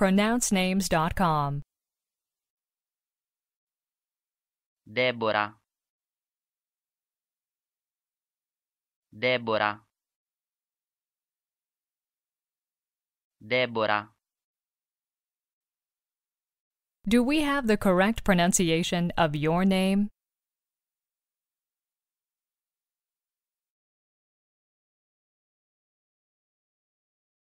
pronouncenames.com. Deborah Deborah Deborah Do we have the correct pronunciation of your name?